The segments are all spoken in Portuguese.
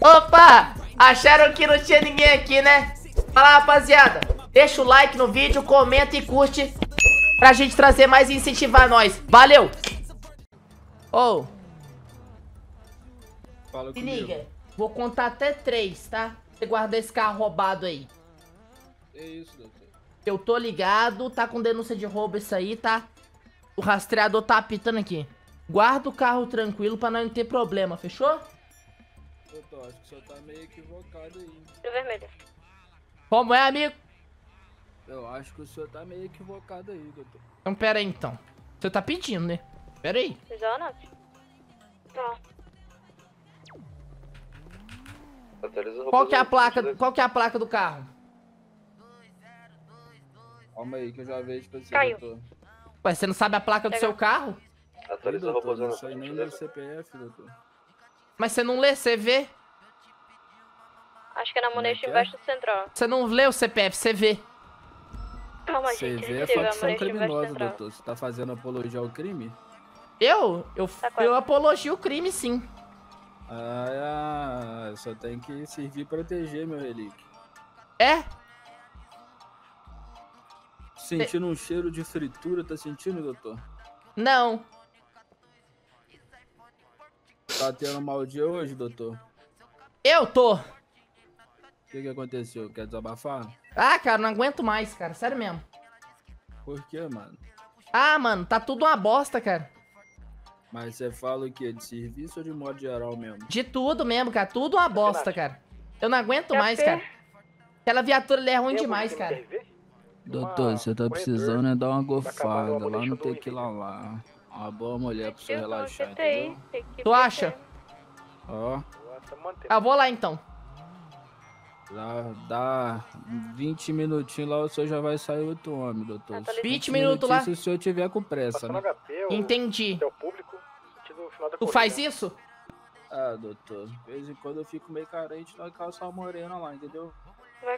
Opa! Acharam que não tinha ninguém aqui, né? Fala, rapaziada. Deixa o like no vídeo, comenta e curte pra gente trazer mais e incentivar nós. Valeu! Ou. Oh. Se liga. Vou contar até três, tá? Você guarda esse carro roubado aí. É isso, doutor. Eu tô ligado, tá com denúncia de roubo isso aí, tá? O rastreador tá apitando aqui. Guarda o carro tranquilo pra não ter problema, fechou? Eu tô, acho que você tá meio equivocado aí. Tô é vermelho. Como é, amigo? Eu acho que o senhor tá meio equivocado aí, doutor. Então pera aí, então. Você tá pedindo, né? Pera aí. Né? Tá. Qual que é a placa, qual que é a placa do carro? Calma aí que eu já vejo pra você, Caiu. doutor. Ué, você não sabe a placa do seu carro? Atualizou o robôzão. Não sei nem né, meu CPF, doutor. Mas você não lê, CV? Acho que é na Moneixo embaixo do central. Você não lê o CPF, você vê. Calma, gente. CV é a facção criminosa, doutor. Você tá fazendo apologia ao crime? Eu? Eu, tá eu apologio o crime, sim. Ah, ah só tem que servir e proteger, meu relíquio. É? Sentindo um cheiro de fritura, tá sentindo, doutor? Não. Tá tendo um mau dia hoje, doutor? Eu tô! O que, que aconteceu? Quer desabafar? Ah, cara, não aguento mais, cara. Sério mesmo. Por que, mano? Ah, mano, tá tudo uma bosta, cara. Mas você fala o quê? De serviço ou de modo geral mesmo? De tudo mesmo, cara. Tudo uma bosta, cara. Eu não aguento mais, cara. Aquela viatura ali é ruim demais, cara. Doutor, você tá precisando é dar uma gofada lá no tequila lá. Uma boa mulher pra você relaxar, tá entendeu? Tu acha? Ó. Eu vou lá então. Lá, dá 20 minutinhos lá, o senhor já vai sair outro homem, doutor. 20, 20 minutos lá? Se o senhor tiver com pressa, né? HP, Entendi. Público, tu faz isso? Ah, doutor, de vez em quando eu fico meio carente, nós calçamos a morena lá, entendeu?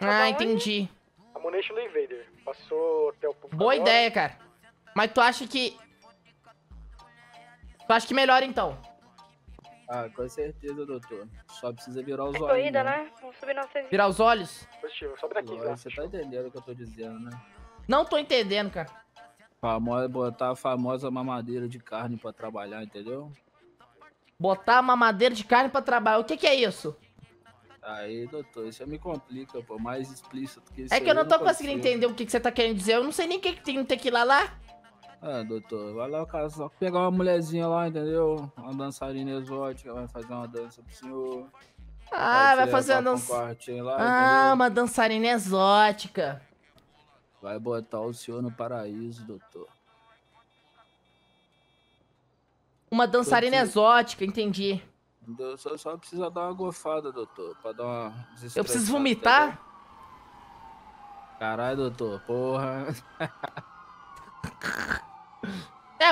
Ah, entendi. A Invader. Passou até o Boa ideia, cara. Mas tu acha que eu acho que melhor então. Ah, com certeza, doutor. Só precisa virar os é olhos. corrida, né? né? Vamos subir 900. Virar os olhos? Positivo, sobe daqui, Agora, Você tá entendendo o que eu tô dizendo, né? Não tô entendendo, cara. Famosa, botar a famosa mamadeira de carne pra trabalhar, entendeu? Botar a mamadeira de carne pra trabalhar. O que que é isso? Aí, doutor, isso me complica, pô. Mais explícito que isso. É que eu não tô conseguindo entender o que, que você tá querendo dizer. Eu não sei nem o que, que tem no lá lá. Ah, doutor, vai lá o cara só pegar uma mulherzinha lá, entendeu? Uma dançarina exótica, vai fazer uma dança pro senhor. Ah, vai, vai fazer uma dança. ah, entendeu? uma dançarina exótica. Vai botar o senhor no paraíso, doutor. Uma dançarina exótica, entendi. Só, só precisa dar uma gofada, doutor, pra dar uma Eu preciso vomitar? Entendeu? Caralho, doutor, porra.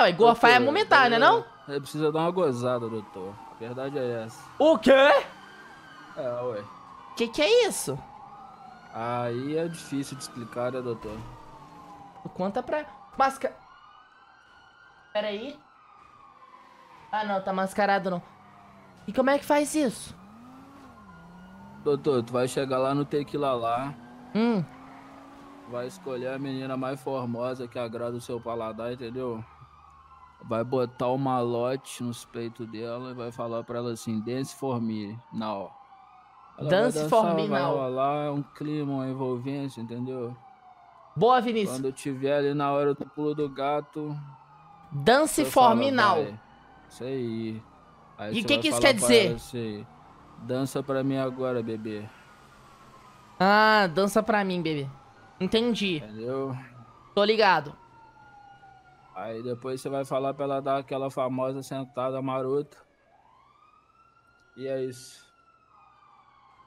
É, ué, gorfar é momentâneo, né não? precisa dar uma gozada, doutor. A verdade é essa. O quê? É, ué. Que que é isso? Aí é difícil de explicar, né, doutor? Conta pra... Masca... Pera aí. Ah, não, tá mascarado não. E como é que faz isso? Doutor, tu vai chegar lá no Tequila lá. Hum. Vai escolher a menina mais formosa que agrada o seu paladar, entendeu? vai botar o malote nos peitos dela e vai falar para ela assim: dance for me now. Ela dance dançar, for me vai now. é um clima, uma envolvência, entendeu? Boa, Vinícius. Quando eu tiver ali na hora do pulo do gato. Dance for me now. Isso aí. aí e o que, que isso quer dizer? Assim, dança pra mim agora, bebê. Ah, dança pra mim, bebê. Entendi. Entendeu? Tô ligado. Aí depois você vai falar pra ela dar aquela famosa sentada marota. E é isso.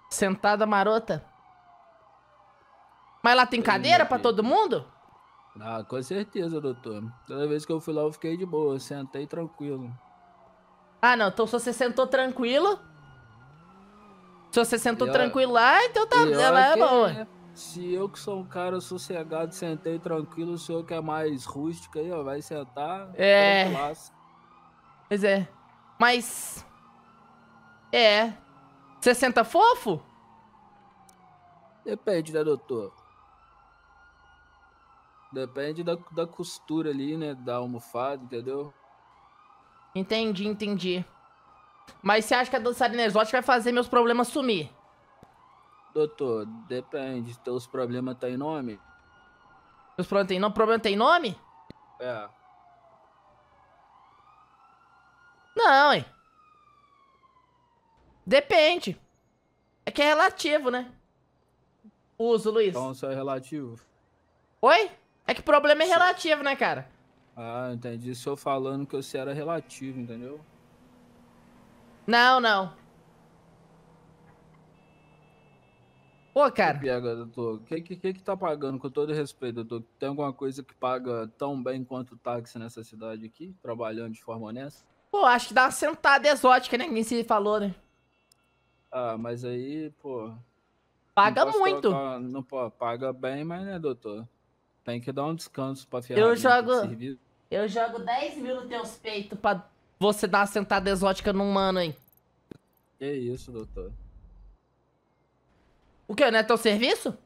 Sentada marota? Mas lá tem cadeira para todo mundo? Ah, com certeza, doutor. Toda vez que eu fui lá, eu fiquei de boa. sentei tranquilo. Ah, não. Então se você sentou tranquilo... Se você sentou tranquilo lá, então tá, ela é boa. É... Se eu que sou um cara sossegado, sentei tranquilo, o senhor que é mais rústico aí, ó, vai sentar. É. Pois é. Mas. É. Você senta fofo? Depende, né, doutor? Depende da, da costura ali, né? Da almofada, entendeu? Entendi, entendi. Mas você acha que a dançarina exótica vai fazer meus problemas sumir? Doutor, depende. Teus problemas têm nome? Meus problemas têm nome? Problema tem nome? É. Não, hein? Depende. É que é relativo, né? Uso, Luiz. Então só é relativo. Oi? É que problema é relativo, né, cara? Ah, entendi. Só falando que você era é relativo, entendeu? Não, não. Pô, cara. Pega, doutor. O que, que, que, que tá pagando, com todo respeito, doutor? Tem alguma coisa que paga tão bem quanto o táxi nessa cidade aqui, trabalhando de forma honesta? Pô, acho que dá uma sentada exótica, né? Ninguém se falou, né? Ah, mas aí, pô. Paga muito. Colocar, não, pô, paga bem, mas né, doutor? Tem que dar um descanso pra ferrar. Eu jogo. Eu jogo 10 mil no teu peito pra você dar uma sentada exótica num mano hein? Que isso, doutor. O que? Não é teu serviço?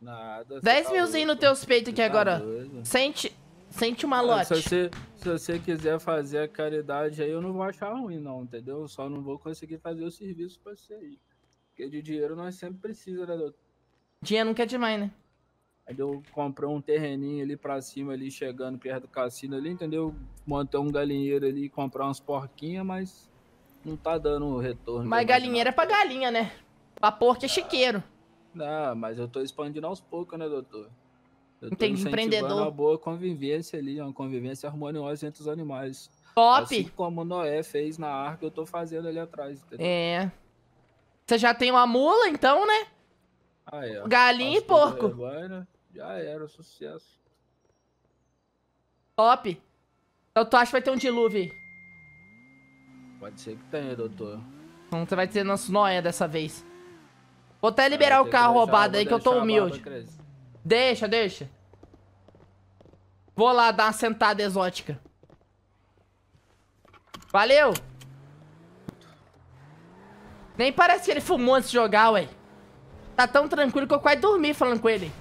Nada. 10 tá milzinho no teu peito aqui tá agora. Doido. Sente, sente uma é, lote. Se você, se você quiser fazer a caridade aí, eu não vou achar ruim, não, entendeu? Eu só não vou conseguir fazer o serviço pra você aí. Porque de dinheiro nós sempre precisamos, né, doutor? Dinheiro nunca é demais, né? Aí eu comprei um terreninho ali pra cima, ali, chegando perto do cassino ali, entendeu? Montei um galinheiro ali, comprar umas porquinhas, mas não tá dando retorno. Mas galinheiro é pra galinha, né? Pra porco é chiqueiro. Não, mas eu tô expandindo aos poucos, né, doutor? Eu tô empreendedor. uma boa convivência ali, uma convivência harmoniosa entre os animais. Top! Assim como Noé fez na arca, eu tô fazendo ali atrás. Entendeu? É. Você já tem uma mula, então, né? Ah, é. Galinha e porco. já era, sucesso. Top! Então tu acha que vai ter um dilúvio? Pode ser que tenha, doutor. Então você vai ter nosso Noé dessa vez. Vou até liberar é, o carro roubado aí que eu tô humilde. Deixa, deixa. Vou lá dar uma sentada exótica. Valeu! Nem parece que ele fumou antes de jogar, ué. Tá tão tranquilo que eu quase dormi falando com ele.